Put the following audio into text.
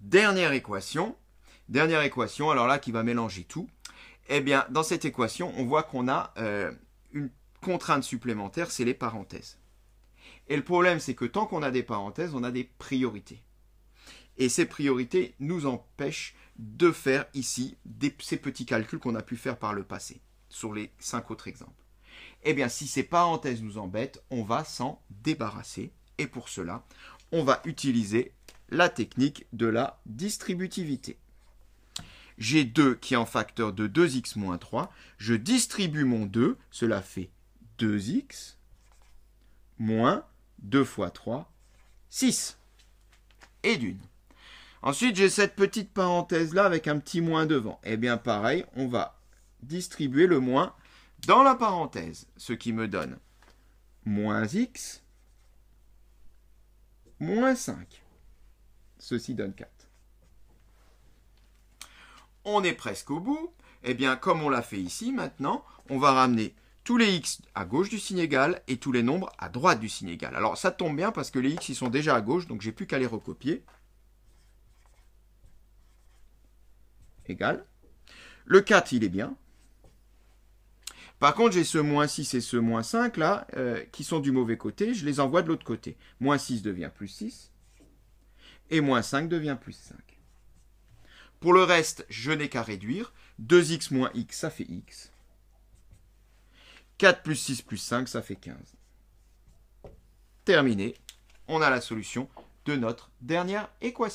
Dernière équation, dernière équation, alors là qui va mélanger tout, eh bien dans cette équation, on voit qu'on a euh, une contrainte supplémentaire, c'est les parenthèses. Et le problème, c'est que tant qu'on a des parenthèses, on a des priorités. Et ces priorités nous empêchent de faire ici ces petits calculs qu'on a pu faire par le passé, sur les cinq autres exemples. Eh bien, si ces parenthèses nous embêtent, on va s'en débarrasser. Et pour cela, on va utiliser la technique de la distributivité. J'ai 2 qui est en facteur de 2x moins 3. Je distribue mon 2, cela fait 2x moins 2 fois 3, 6. Et d'une. Ensuite, j'ai cette petite parenthèse-là avec un petit moins devant. Eh bien, pareil, on va distribuer le moins dans la parenthèse, ce qui me donne moins x moins 5. Ceci donne 4. On est presque au bout. Eh bien, comme on l'a fait ici, maintenant, on va ramener tous les x à gauche du signe égal et tous les nombres à droite du signe égal. Alors, ça tombe bien parce que les x, ils sont déjà à gauche, donc j'ai plus qu'à les recopier. Égal. Le 4, il est bien. Par contre, j'ai ce moins 6 et ce moins 5 là, euh, qui sont du mauvais côté, je les envoie de l'autre côté. Moins 6 devient plus 6 et moins 5 devient plus 5. Pour le reste, je n'ai qu'à réduire. 2x moins x, ça fait x. 4 plus 6 plus 5, ça fait 15. Terminé. On a la solution de notre dernière équation.